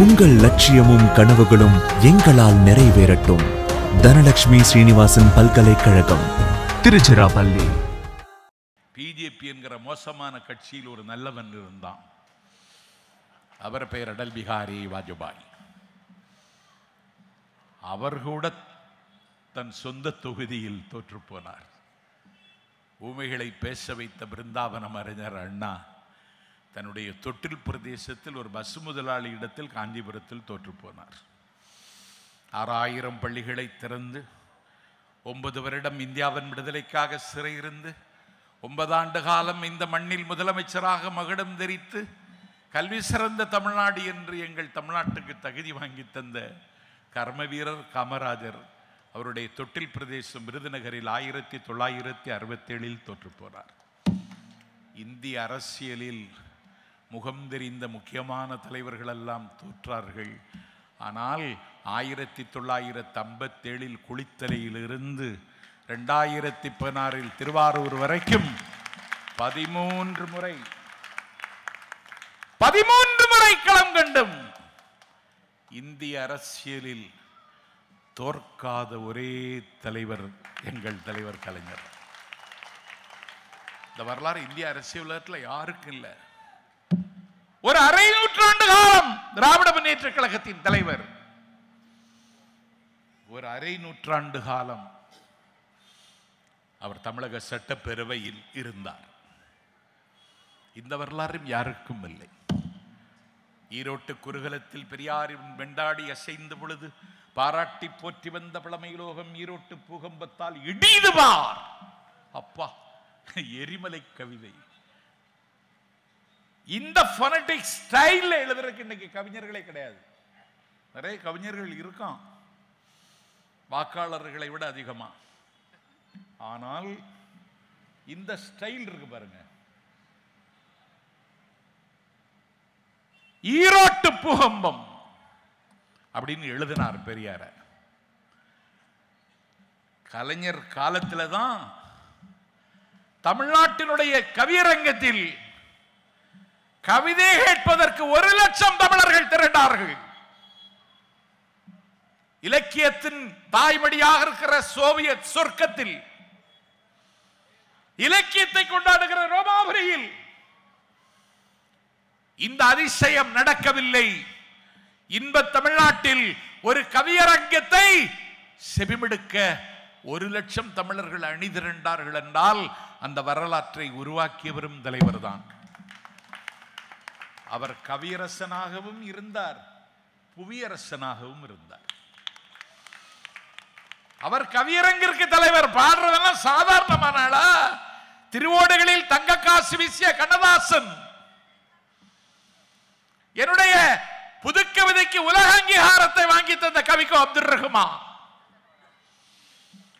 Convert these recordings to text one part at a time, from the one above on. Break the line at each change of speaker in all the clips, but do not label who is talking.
உங்கள் லட்சியமும் கனவுகளும் எங்களால் நிறைவேறட்டும் தனலட்சுமி ஸ்ரீனிவாசன் பல்கலைக்கழகம் திருச்சிராப்பள்ளி பிஜேபி என்கிற மோசமான கட்சியில் ஒரு நல்லவன் இருந்தான் அவர் பெயர் அடல் பிகாரி வாஜ்பாய் அவர் கூட தன் சொந்த தொகுதியில் தோற்றுப்போனார் ஊமைகளை பேச வைத்த பிருந்தாவனம் அறிஞர் அண்ணா தன்னுடைய தொட்டில் பிரதேசத்தில் ஒரு பஸ் முதலாளி இடத்தில் காஞ்சிபுரத்தில் தோற்று போனார் ஆறாயிரம் பள்ளிகளை திறந்து ஒன்பது வருடம் இந்தியாவின் விடுதலைக்காக சிறையிருந்து ஒன்பதாண்டு காலம் இந்த மண்ணில் முதலமைச்சராக மகுடம் தெரித்து கல்வி சிறந்த தமிழ்நாடு என்று எங்கள் தமிழ்நாட்டுக்கு தகுதி வாங்கி தந்த கர்ம வீரர் காமராஜர் அவருடைய தொட்டில் பிரதேசம் விருதுநகரில் ஆயிரத்தி தொள்ளாயிரத்தி அறுபத்தேழில் தோற்று போனார் இந்திய அரசியலில் முகம் தெரிந்த முக்கியமான தலைவர்களெல்லாம் தோற்றார்கள் ஆனால் ஆயிரத்தி தொள்ளாயிரத்து ஐம்பத்தேழில் குளித்தலையிலிருந்து ரெண்டாயிரத்தி பதினாறில் திருவாரூர் வரைக்கும் பதிமூன்று முறை பதிமூன்று முறை களம் கண்டும் இந்திய அரசியலில் தோற்காத ஒரே தலைவர் எங்கள் தலைவர் கலைஞர் இந்த வரலாறு இந்திய அரசியல் உலகத்தில் யாருக்கும் இல்லை ஒரு அரை நூற்றாண்டு காலம் திராவிட முன்னேற்ற கழகத்தின் தலைவர் ஒரு அரை நூற்றாண்டு காலம் அவர் தமிழக சட்டப்பேரவையில் இருந்தார் இந்த வரலாறும் யாருக்கும் இல்லை ஈரோட்டு குறுகலத்தில் பெரியாரின் வெண்டாடி அசைந்த பொழுது பாராட்டி போற்றி வந்த பழமையிலோகம் ஈரோட்டு பூகம்பத்தால் இடிதுவார் அப்பா எரிமலை கவிதை இந்த ஃபனட்டிக் ஸ்டைலில் எழுதுறதுக்கு இன்னைக்கு கவிஞர்களே கிடையாது நிறைய கவிஞர்கள் இருக்கும் வாக்காளர்களை விட அதிகமாக ஆனால் இந்த ஸ்டைல் இருக்கு பாருங்க ஈரோட்டு பூகம்பம் அப்படின்னு எழுதினார் பெரியார கலைஞர் காலத்தில் தான் தமிழ்நாட்டினுடைய கவியரங்கத்தில் கவிதை கேட்பதற்கு ஒரு லட்சம் தமிழர்கள் திரண்டார்கள் இலக்கியத்தின் தாய்மடியாக இருக்கிற சோவியத் சொர்க்கத்தில் இலக்கியத்தை கொண்டாடுகிற ரோமாபுரியில் இந்த அதிசயம் நடக்கவில்லை இன்ப தமிழ்நாட்டில் ஒரு கவியரங்கத்தை செபிமிடுக்க ஒரு லட்சம் தமிழர்கள் அணிதிரண்டார்கள் என்றால் அந்த வரலாற்றை உருவாக்கியவரும் தலைவர் தான் அவர் கவியரசனாகவும் இருந்தார் புவியரசனாகவும் இருந்தார் அவர் கவியரங்கிற்கு தலைவர் பாடுறதெல்லாம் சாதாரணமான ஆளா திருவோடுகளில் தங்க காசு வீசிய கண்ணதாசன் என்னுடைய புது கவிதைக்கு உலக அங்கீகாரத்தை வாங்கி தந்த கவிக்கு அப்துல் ரஹ்மான்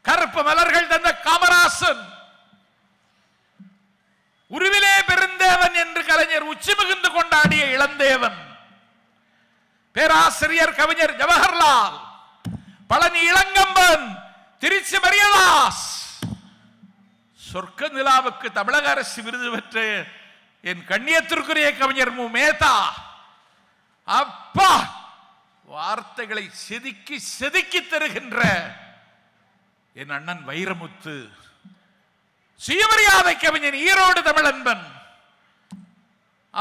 கருப்பு மலர்கள் தந்த காமராசன் உருவிலே பெரு இளந்தேவன் என்று கலைஞர் உச்சி மிகுந்து கொண்டாடிய இளந்தேவன் பேராசிரியர் கவிஞர் ஜவஹர்லால் பழனி இளங்கம்பன் திருச்சி மரியதாஸ் சொர்க்க நிலாவுக்கு தமிழக அரசு விருது பெற்று என் கண்ணியத்திற்குரிய கவிஞர் மு மேதா அப்பா வார்த்தைகளை செதுக்கி செதுக்கி தருகின்ற என் அண்ணன் வைரமுத்து சுயமரியாதை கவிஞன் ஈரோடு தமிழன்பன்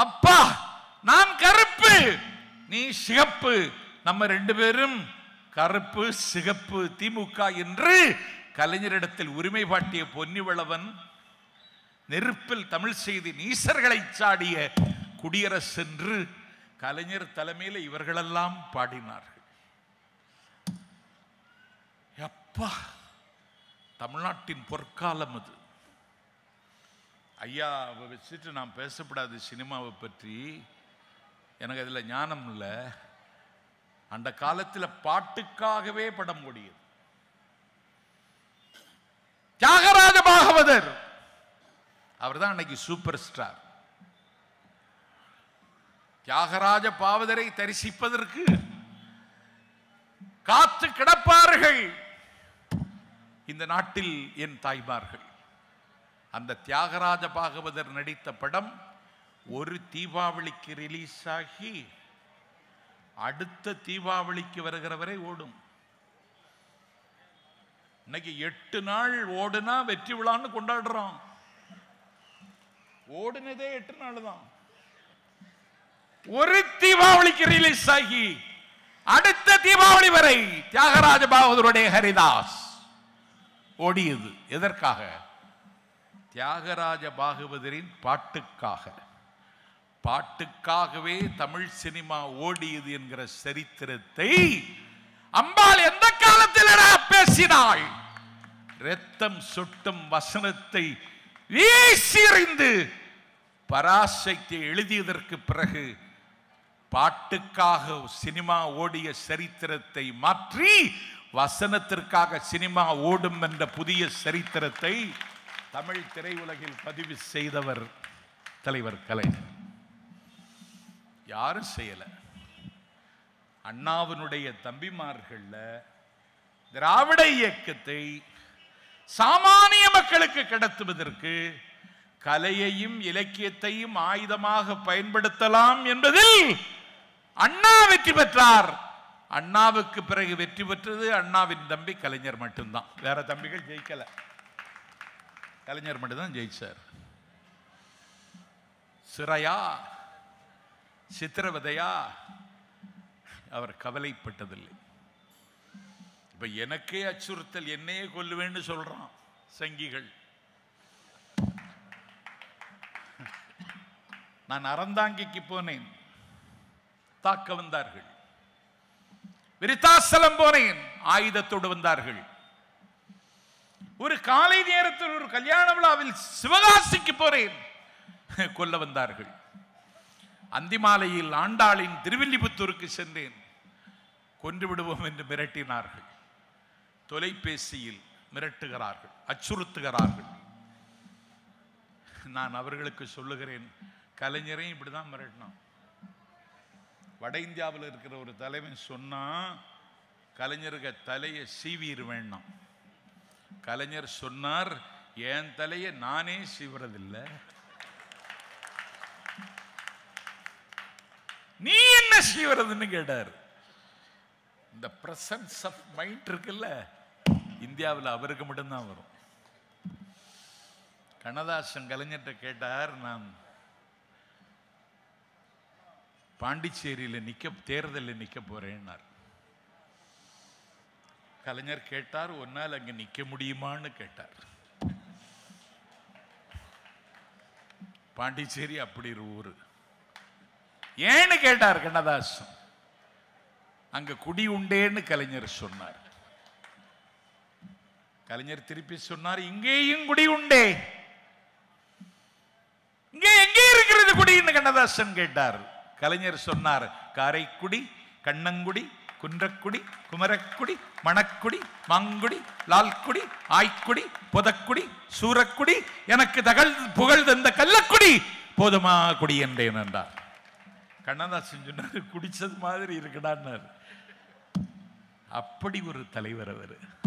அப்பா நான் கருப்பு நீ சிகப்பு நம்ம ரெண்டு பேரும் கருப்பு சிகப்பு திமுக என்று கலைஞரிடத்தில் உரிமை பாட்டிய பொன்னிவளவன் நெருப்பில் தமிழ் செய்தி நீசர்களை சாடிய என்று கலைஞர் தலைமையில் இவர்களெல்லாம் பாடினார்கள் அப்பா தமிழ்நாட்டின் பொற்காலம் அது ஐயா வச்சுட்டு நான் பேசப்படாது சினிமாவை பற்றி எனக்கு அதில் ஞானம் இல்லை அந்த காலத்தில் பாட்டுக்காகவே படம் ஓடியது தியாகராஜ பாகவதர் அவர் தான் அன்னைக்கு சூப்பர் ஸ்டார் தியாகராஜ பாவதரை தரிசிப்பதற்கு காத்து கிடப்பார்கள் இந்த நாட்டில் என் தாய்மார்கள் அந்த தியாகராஜ பாகவதர் நடித்த படம் ஒரு தீபாவளிக்கு ரிலீஸ் ஆகி அடுத்த தீபாவளிக்கு வருகிற வரை ஓடும் இன்னைக்கு எட்டு நாள் ஓடுனா வெற்றி விழான்னு கொண்டாடுறோம் ஓடுனதே எட்டு நாள் தான் ஒரு தீபாவளிக்கு ரிலீஸ் ஆகி அடுத்த தீபாவளி வரை தியாகராஜ பாகவதருடைய ஹரிதாஸ் ஓடியது எதற்காக தியாகராஜ பாகவதரின் பாட்டுக்காக பாட்டுக்காகவே தமிழ் சினிமா ஓடியது என்கிற சரித்திரத்தை அம்பாள் எந்த காலத்தில் பேசினாள் ரத்தம் சொட்டும் வசனத்தை வீசிறிந்து பராசைக்கு எழுதியதற்கு பிறகு பாட்டுக்காக சினிமா ஓடிய சரித்திரத்தை மாற்றி வசனத்திற்காக சினிமா ஓடும் என்ற புதிய சரித்திரத்தை தமிழ் திரையுலகில் பதிவு செய்தவர் தலைவர் கலைஞர் யாரும் செய்யலை அண்ணாவினுடைய தம்பிமார்கள் திராவிட இயக்கத்தை சாமானிய மக்களுக்கு கடத்துவதற்கு கலையையும் இலக்கியத்தையும் ஆயுதமாக பயன்படுத்தலாம் என்பதில் அண்ணா வெற்றி பெற்றார் அண்ணாவுக்கு பிறகு வெற்றி பெற்றது அண்ணாவின் தம்பி கலைஞர் மட்டும்தான் வேற தம்பிகள் ஜெயிக்கலை கலைஞர் மட்டும்தான் ஜெயிச்சார் சிறையா சித்திரவதையா அவர் கவலைப்பட்டதில்லை இப்போ எனக்கே அச்சுறுத்தல் என்னையே கொல்லுவேன்னு சொல்கிறான் சங்கிகள் நான் அறந்தாங்கிக்கு போனேன் தாக்க வந்தார்கள் விரித்தாசலம் போனேன் ஆயுதத்தோடு வந்தார்கள் ஒரு காலை நேரத்தில் ஒரு கல்யாண விழாவில் சிவகாசிக்கு போறேன் கொல்ல வந்தார்கள் அந்திமாலையில் ஆண்டாளின் திருவில்லிபுத்தூருக்கு சென்றேன் கொன்று விடுவோம் என்று மிரட்டினார்கள் தொலைபேசியில் மிரட்டுகிறார்கள் அச்சுறுத்துகிறார்கள் நான் அவர்களுக்கு சொல்லுகிறேன் கலைஞரையும் இப்படிதான் தான் மிரட்டினான் வட இந்தியாவில் இருக்கிற ஒரு தலைவன் சொன்னா கலைஞர்கள் தலையை வேண்டாம் கலைஞர் சொன்னார் என் தலையை நானே சீவுறதில்லை நீ என்ன சீவுறதுன்னு கேட்டார் இந்த பிரசன்ஸ் ஆஃப் மைண்ட் இருக்குல்ல இந்தியாவில் அவருக்கு மட்டும்தான் வரும் கண்ணதாசன் கலைஞர்கிட்ட கேட்டார் நான் பாண்டிச்சேரியில் நிற்க தேர்தலில் நிற்க போறேன்னார் கலைஞர் கேட்டார் ஒன்னால் அங்கே நிற்க முடியுமான்னு கேட்டார் பாண்டிச்சேரி அப்படி ஒரு ஊர் ஏன்னு கேட்டார் கண்ணதாசன் அங்கே குடி உண்டேன்னு கலைஞர் சொன்னார் கலைஞர் திருப்பி சொன்னார் இங்கேயும் குடி உண்டே இங்கே எங்கே இருக்கிறது குடின்னு கண்ணதாசன் கேட்டார் கலைஞர் சொன்னார் காரைக்குடி கண்ணங்குடி குன்றக்குடி குமரக்குடி மணக்குடி மாங்குடி லால்குடி ஆய்க்குடி புதக்குடி சூரக்குடி எனக்கு தகல் புகழ் தந்த கள்ளக்குடி போதுமா குடி என்றேன் என்றார் கண்ணதாசன் சொன்னார் குடிச்சது மாதிரி இருக்குடான்னார் அப்படி ஒரு தலைவர் அவர்